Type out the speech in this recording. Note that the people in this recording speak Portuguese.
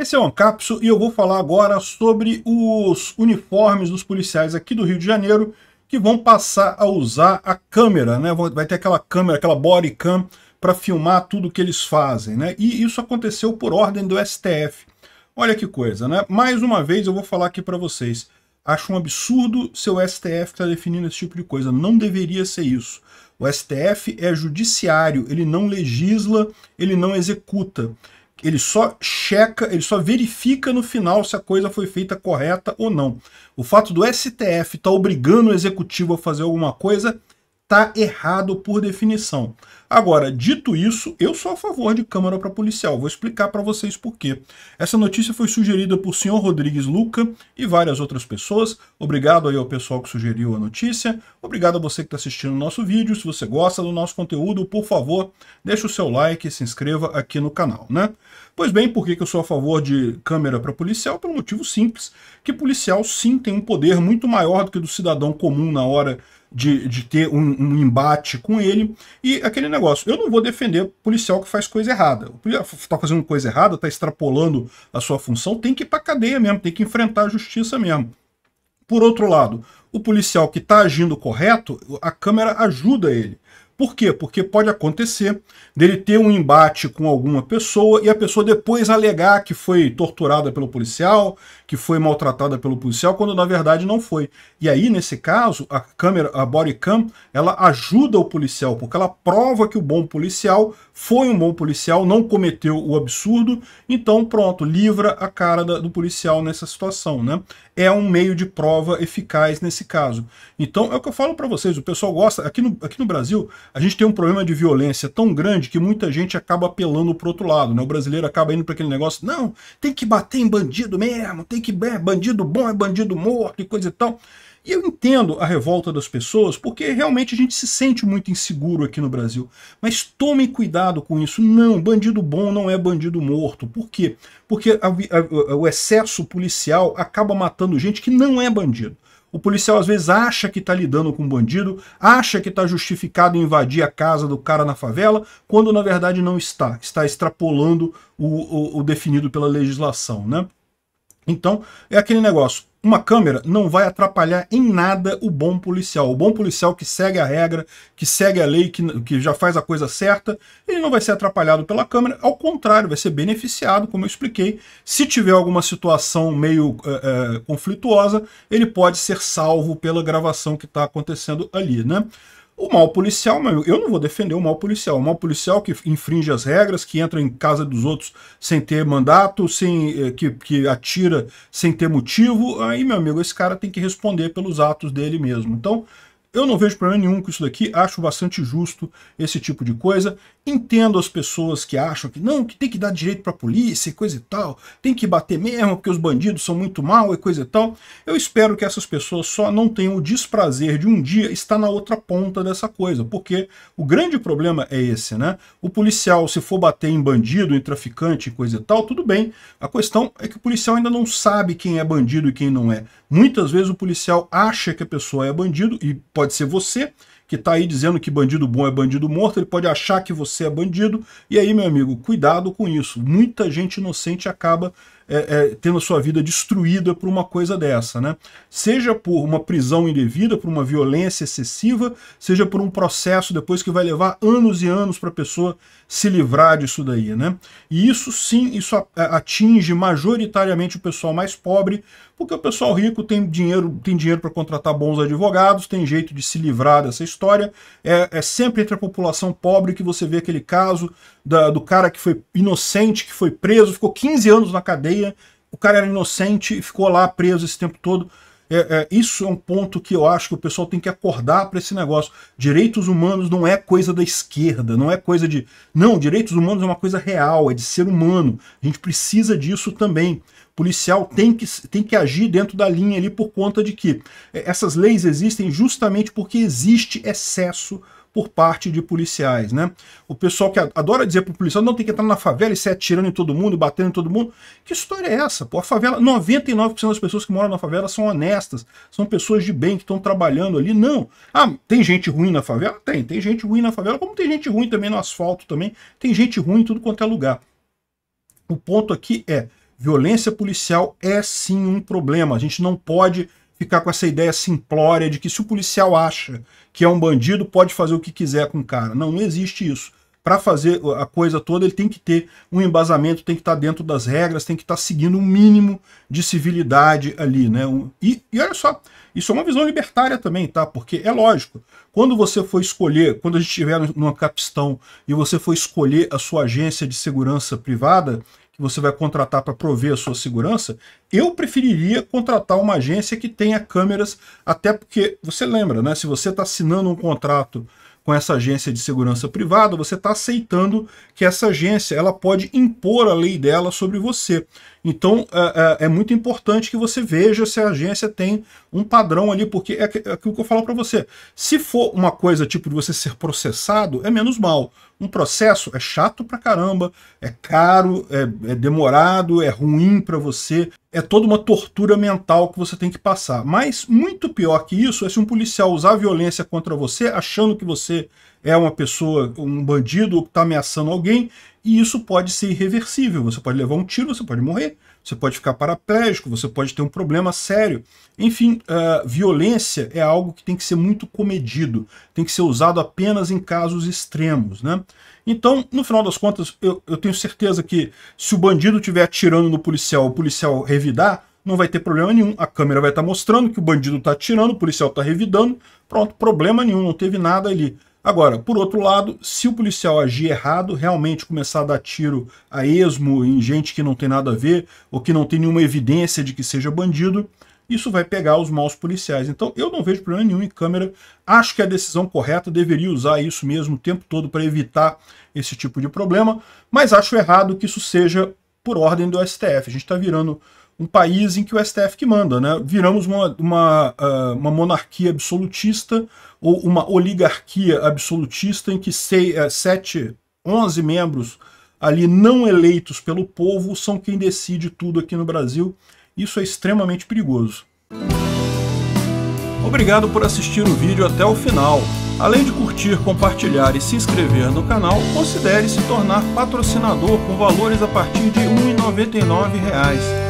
Esse é o Ancapso e eu vou falar agora sobre os uniformes dos policiais aqui do Rio de Janeiro que vão passar a usar a câmera, né? Vai ter aquela câmera, aquela body cam para filmar tudo que eles fazem, né? E isso aconteceu por ordem do STF. Olha que coisa, né? Mais uma vez eu vou falar aqui para vocês. Acho um absurdo o STF está definindo esse tipo de coisa. Não deveria ser isso. O STF é judiciário, ele não legisla, ele não executa ele só checa, ele só verifica no final se a coisa foi feita correta ou não. O fato do STF estar tá obrigando o executivo a fazer alguma coisa tá errado por definição. Agora, dito isso, eu sou a favor de câmara para policial. Vou explicar para vocês por quê. Essa notícia foi sugerida por senhor Rodrigues Luca e várias outras pessoas. Obrigado aí ao pessoal que sugeriu a notícia. Obrigado a você que está assistindo o nosso vídeo. Se você gosta do nosso conteúdo, por favor, deixe o seu like e se inscreva aqui no canal, né? Pois bem, por que, eu sou a favor de câmera para policial? Pelo motivo simples, que policial sim tem um poder muito maior do que do cidadão comum na hora de, de ter um, um, embate com ele. E aquele negócio, eu não vou defender policial que faz coisa errada. Está fazendo coisa errada, está extrapolando a sua função, tem que ir para cadeia mesmo, tem que enfrentar a justiça mesmo. Por outro lado, o policial que está agindo correto, a câmera ajuda ele. Por quê? Porque pode acontecer dele ter um embate com alguma pessoa e a pessoa depois alegar que foi torturada pelo policial, que foi maltratada pelo policial, quando na verdade não foi. E aí, nesse caso, a câmera, a body cam, ela ajuda o policial, porque ela prova que o bom policial foi um bom policial, não cometeu o absurdo, então pronto, livra a cara do policial nessa situação, né? É um meio de prova eficaz nesse caso. Então, é o que eu falo para vocês, o pessoal gosta, aqui no, aqui no Brasil, a gente tem um problema de violência tão grande que muita gente acaba apelando para outro lado. Né? O brasileiro acaba indo para aquele negócio, não, tem que bater em bandido mesmo, tem que. É, bandido bom é bandido morto e coisa e tal. E eu entendo a revolta das pessoas, porque realmente a gente se sente muito inseguro aqui no Brasil. Mas tomem cuidado com isso. Não, bandido bom não é bandido morto. Por quê? Porque a, a, a, o excesso policial acaba matando gente que não é bandido. O policial às vezes acha que está lidando com um bandido, acha que está justificado em invadir a casa do cara na favela, quando na verdade não está. Está extrapolando o, o, o definido pela legislação, né? Então, é aquele negócio uma câmera não vai atrapalhar em nada o bom policial. O bom policial que segue a regra, que segue a lei, que, que já faz a coisa certa, ele não vai ser atrapalhado pela câmera, ao contrário, vai ser beneficiado, como eu expliquei. Se tiver alguma situação meio é, é, conflituosa, ele pode ser salvo pela gravação que está acontecendo ali, né? O mal policial, eu não vou defender o mal policial. O mal policial que infringe as regras, que entra em casa dos outros sem ter mandato, sem eh, que, que atira sem ter motivo, aí, meu amigo, esse cara tem que responder pelos atos dele mesmo. Então, eu não vejo problema nenhum com isso daqui, acho bastante justo esse tipo de coisa. Entendo as pessoas que acham que não, que tem que dar direito para a polícia e coisa e tal, tem que bater mesmo porque os bandidos são muito mal e coisa e tal. Eu espero que essas pessoas só não tenham o desprazer de um dia estar na outra ponta dessa coisa, porque o grande problema é esse, né? O policial, se for bater em bandido, em traficante e coisa e tal, tudo bem. A questão é que o policial ainda não sabe quem é bandido e quem não é. Muitas vezes o policial acha que a pessoa é bandido e pode ser você, que está aí dizendo que bandido bom é bandido morto, ele pode achar que você é bandido, e aí, meu amigo, cuidado com isso. Muita gente inocente acaba é, é, tendo a sua vida destruída por uma coisa dessa, né? Seja por uma prisão indevida, por uma violência excessiva, seja por um processo depois que vai levar anos e anos para a pessoa se livrar disso daí, né? E isso sim, isso atinge majoritariamente o pessoal mais pobre, porque o pessoal rico tem dinheiro tem dinheiro para contratar bons advogados, tem jeito de se livrar dessa história. É, é sempre entre a população pobre que você vê aquele caso da, do cara que foi inocente, que foi preso, ficou 15 anos na cadeia cadeia, o cara era inocente e ficou lá preso esse tempo todo. É, é, isso é um ponto que eu acho que o pessoal tem que acordar para esse negócio. Direitos humanos não é coisa da esquerda, não é coisa de. Não, direitos humanos é uma coisa real, é de ser humano. A gente precisa disso também. O policial tem que, tem que agir dentro da linha ali por conta de que é, essas leis existem justamente porque existe excesso por parte de policiais, né? O pessoal que adora dizer para o policial, não, tem que entrar na favela e sair atirando em todo mundo, batendo em todo mundo. Que história é essa? Pô, a favela, 99% das pessoas que moram na favela são honestas, são pessoas de bem que estão trabalhando ali. Não. Ah, tem gente ruim na favela? Tem. Tem gente ruim na favela, como tem gente ruim também no asfalto também. Tem gente ruim em tudo quanto é lugar. O ponto aqui é, violência policial é sim um problema. A gente não pode ficar com essa ideia simplória de que se o policial acha que é um bandido, pode fazer o que quiser com o cara. Não, não existe isso. Para fazer a coisa toda, ele tem que ter um embasamento, tem que estar tá dentro das regras, tem que estar tá seguindo um mínimo de civilidade ali, né? E, e olha só, isso é uma visão libertária também, tá? Porque é lógico, quando você for escolher, quando a gente estiver numa capistão e você for escolher a sua agência de segurança privada, que você vai contratar para prover a sua segurança, eu preferiria contratar uma agência que tenha câmeras, até porque, você lembra, né? Se você está assinando um contrato com essa agência de segurança privada, você está aceitando que essa agência ela pode impor a lei dela sobre você. Então é, é, é, muito importante que você veja se a agência tem um padrão ali, porque é, é aquilo que eu falo para você. Se for uma coisa tipo de você ser processado, é menos mal. Um processo é chato pra caramba, é caro, é, é demorado, é ruim para você, é toda uma tortura mental que você tem que passar. Mas muito pior que isso é se um policial usar violência contra você, achando que você é uma pessoa, um bandido, ou que está ameaçando alguém, e isso pode ser irreversível. Você pode levar um tiro, você pode morrer você pode ficar paraplégico, você pode ter um problema sério. Enfim, uh, violência é algo que tem que ser muito comedido, tem que ser usado apenas em casos extremos. Né? Então, no final das contas, eu, eu tenho certeza que se o bandido estiver atirando no policial, o policial revidar, não vai ter problema nenhum. A câmera vai estar mostrando que o bandido está atirando, o policial está revidando, pronto, problema nenhum, não teve nada ali. Agora, por outro lado, se o policial agir errado, realmente começar a dar tiro a esmo em gente que não tem nada a ver ou que não tem nenhuma evidência de que seja bandido, isso vai pegar os maus policiais. Então eu não vejo problema nenhum em câmera. Acho que a decisão correta deveria usar isso mesmo o tempo todo para evitar esse tipo de problema, mas acho errado que isso seja por ordem do STF. A gente está virando um país em que o STF que manda, né? Viramos uma, uma, ah, uma monarquia absolutista ou uma oligarquia absolutista em que seis, eh, sete, onze membros ali não eleitos pelo povo são quem decide tudo aqui no Brasil. Isso é extremamente perigoso. Obrigado por assistir o vídeo até o final. Além de curtir, compartilhar e se inscrever no canal, considere se tornar patrocinador com valores a partir de R$ 1,99